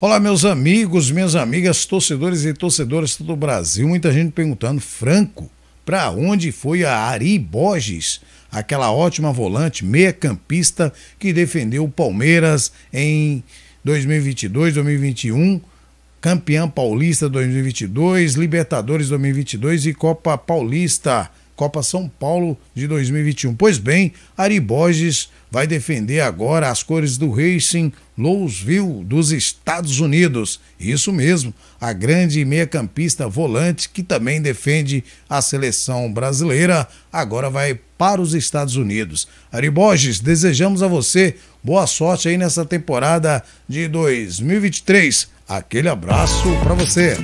Olá, meus amigos, minhas amigas, torcedores e torcedoras do Brasil. Muita gente perguntando, Franco, para onde foi a Ari Borges, aquela ótima volante, meia-campista que defendeu o Palmeiras em 2022, 2021, campeã paulista 2022, Libertadores 2022 e Copa Paulista, Copa São Paulo de 2021. Pois bem, Ari Borges vai defender agora as cores do Racing Louisville dos Estados Unidos. Isso mesmo, a grande meia-campista volante que também defende a seleção brasileira, agora vai para os Estados Unidos. Ari Borges, desejamos a você boa sorte aí nessa temporada de 2023. Aquele abraço para você.